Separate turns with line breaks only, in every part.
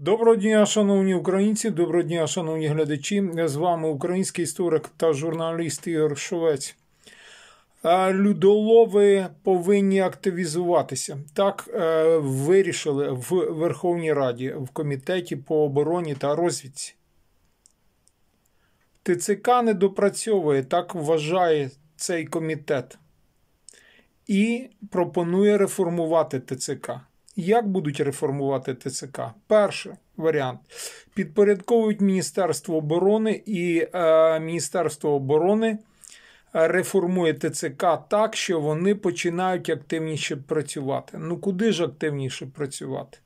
Доброго дня, шановні українці, доброго дня, шановні глядачі. З вами український історик та журналіст Ігор Шовець. Людолови повинні активізуватися. Так е, вирішили в Верховній Раді в комітеті по обороні та розвідці. ТЦК не допрацьовує, так вважає цей комітет і пропонує реформувати ТЦК. Як будуть реформувати ТЦК? Перший варіант підпорядковують Міністерство оборони, і е, Міністерство оборони е, реформує ТЦК так, що вони починають активніше працювати. Ну куди ж активніше працювати?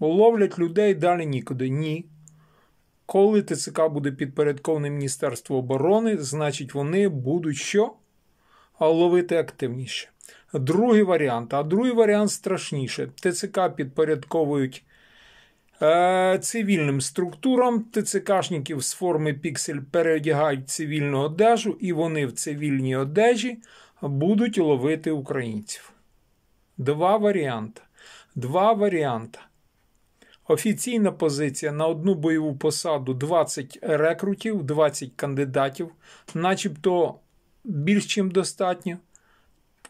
Ловлять людей далі нікуди. Ні. Коли ТЦК буде підпорядковане Міністерство оборони, значить вони будуть що? ловити активніше. Другий варіант, а другий варіант страшніше. ТЦК підпорядковують е, цивільним структурам, ТЦКшників з форми піксель переодягають цивільну одежу, і вони в цивільній одежі будуть ловити українців. Два варіанти. Два варіанти. Офіційна позиція на одну бойову посаду 20 рекрутів, 20 кандидатів, начебто більш чим достатньо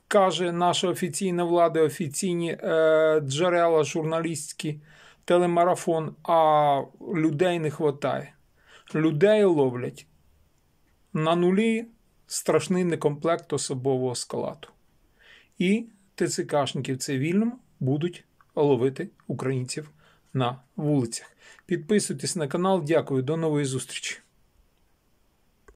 каже наша офіційна влада, офіційні е, джерела, журналістські, телемарафон, а людей не вистачає. Людей ловлять на нулі страшний некомплект особового скалату. І ТЦКшників цивільним будуть ловити українців на вулицях. Підписуйтесь на канал. Дякую, до нової зустрічі!